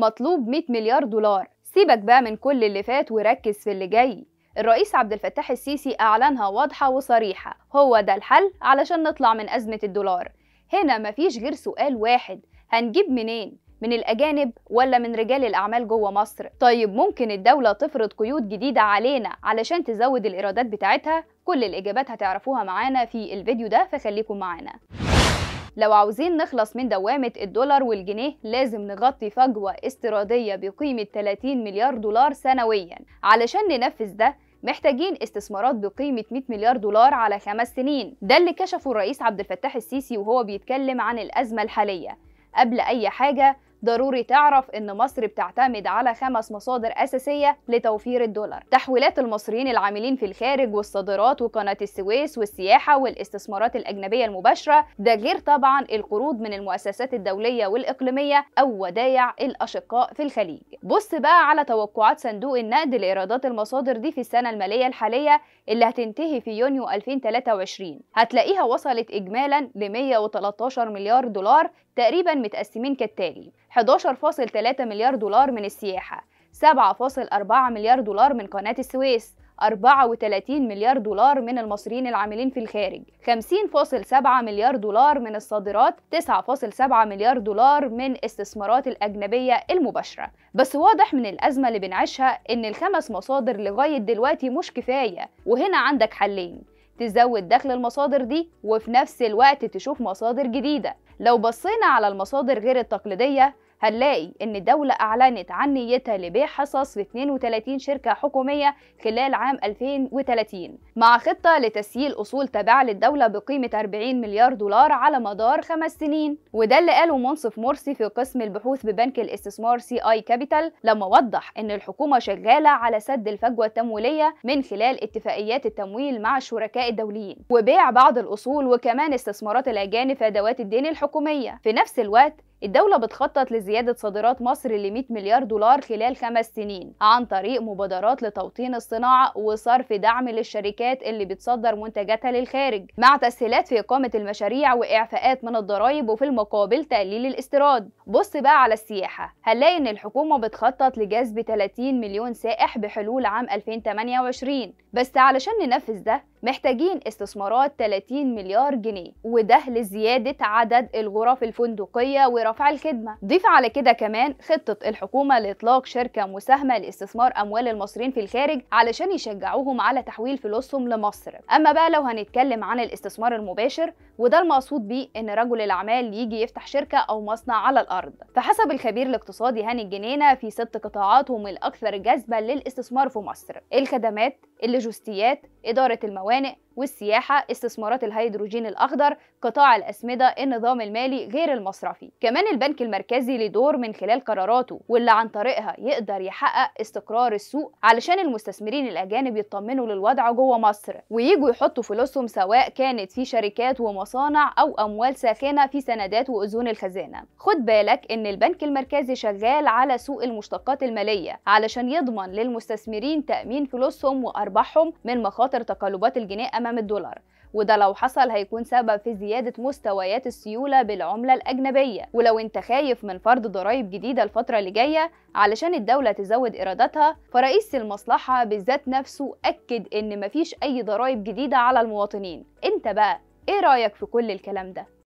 مطلوب 100 مليار دولار سيبك بقى من كل اللي فات وركز في اللي جاي الرئيس عبد الفتاح السيسي أعلنها واضحة وصريحة هو ده الحل علشان نطلع من أزمة الدولار هنا مفيش غير سؤال واحد هنجيب منين؟ من الأجانب ولا من رجال الأعمال جوه مصر؟ طيب ممكن الدولة تفرض قيود جديدة علينا علشان تزود الإيرادات بتاعتها؟ كل الإجابات هتعرفوها معانا في الفيديو ده فخليكم معانا لو عاوزين نخلص من دوامة الدولار والجنيه لازم نغطي فجوة استيرادية بقيمة 30 مليار دولار سنويا علشان ننفذ ده محتاجين استثمارات بقيمة 100 مليار دولار على خمس سنين ده اللي كشفه الرئيس عبد الفتاح السيسي وهو بيتكلم عن الأزمة الحالية قبل أي حاجة ضروري تعرف ان مصر بتعتمد على خمس مصادر اساسيه لتوفير الدولار تحويلات المصريين العاملين في الخارج والصادرات وقناه السويس والسياحه والاستثمارات الاجنبيه المباشره ده غير طبعا القروض من المؤسسات الدوليه والاقليميه او ودايع الاشقاء في الخليج بص بقى على توقعات صندوق النقد لايرادات المصادر دي في السنه الماليه الحاليه اللي هتنتهي في يونيو 2023 هتلاقيها وصلت اجمالا ل 113 مليار دولار تقريبا متقسمين كالتالي 11.3 مليار دولار من السياحة 7.4 مليار دولار من قناة السويس 34 مليار دولار من المصريين العاملين في الخارج 50.7 مليار دولار من الصادرات 9.7 مليار دولار من استثمارات الأجنبية المباشرة بس واضح من الأزمة اللي بنعيشها إن الخمس مصادر لغاية دلوقتي مش كفاية وهنا عندك حلين تزود دخل المصادر دي وفي نفس الوقت تشوف مصادر جديدة لو بصينا على المصادر غير التقليدية هنلاقي ان الدولة اعلنت عن نيتها لبيع حصص في 32 شركة حكومية خلال عام 2030 مع خطة لتسييل اصول تابعة للدولة بقيمة 40 مليار دولار على مدار خمس سنين وده اللي قاله منصف مرسي في قسم البحوث ببنك الاستثمار سي اي كابيتال لما وضح ان الحكومة شغالة على سد الفجوة التمويلية من خلال اتفاقيات التمويل مع الشركاء الدوليين وبيع بعض الاصول وكمان استثمارات الاجانب في ادوات الدين الحكومية في نفس الوقت الدولة بتخطط لزيادة صادرات مصر ل 100 مليار دولار خلال خمس سنين عن طريق مبادرات لتوطين الصناعة وصرف دعم للشركات اللي بتصدر منتجاتها للخارج مع تسهيلات في إقامة المشاريع وإعفاءات من الضرائب وفي المقابل تقليل الاستيراد بص بقى على السياحة هنلاقي إن الحكومة بتخطط لجذب 30 مليون سائح بحلول عام 2028 بس علشان ننفذ ده محتاجين استثمارات 30 مليار جنيه وده لزيادة عدد الغرف الفندقية ورفع الخدمة ضيف على كده كمان خطة الحكومة لإطلاق شركة مساهمة لاستثمار أموال المصريين في الخارج علشان يشجعوهم على تحويل فلوسهم لمصر أما بقى لو هنتكلم عن الاستثمار المباشر وده المقصود بيه إن رجل الأعمال يجي يفتح شركة أو مصنع على الأرض فحسب الخبير الاقتصادي هاني الجنينة في ست قطاعات هم الأكثر جذبا للاستثمار في مصر الخدمات اللوجستيات إدارة الموانئ والسياحة استثمارات الهيدروجين الأخضر قطاع الأسمدة النظام المالي غير المصرفي كمان البنك المركزي ليه دور من خلال قراراته واللي عن طريقها يقدر يحقق استقرار السوق علشان المستثمرين الأجانب يطمنوا للوضع جوه مصر وييجوا يحطوا فلوسهم سواء كانت في شركات ومصانع أو أموال ساخنة في سندات وأذون الخزانة خد بالك إن البنك المركزي شغال على سوق المشتقات المالية علشان يضمن للمستثمرين تأمين فلوسهم وأرباحهم من مخاطر تقلبات الجنيه أمام أمام الدولار وده لو حصل هيكون سبب في زيادة مستويات السيولة بالعملة الأجنبية ولو انت خايف من فرض ضرائب جديدة الفترة اللي جاية علشان الدولة تزود إيراداتها فرئيس المصلحة بالذات نفسه أكد إن مفيش أي ضرائب جديدة على المواطنين انت بقى ايه رأيك في كل الكلام ده؟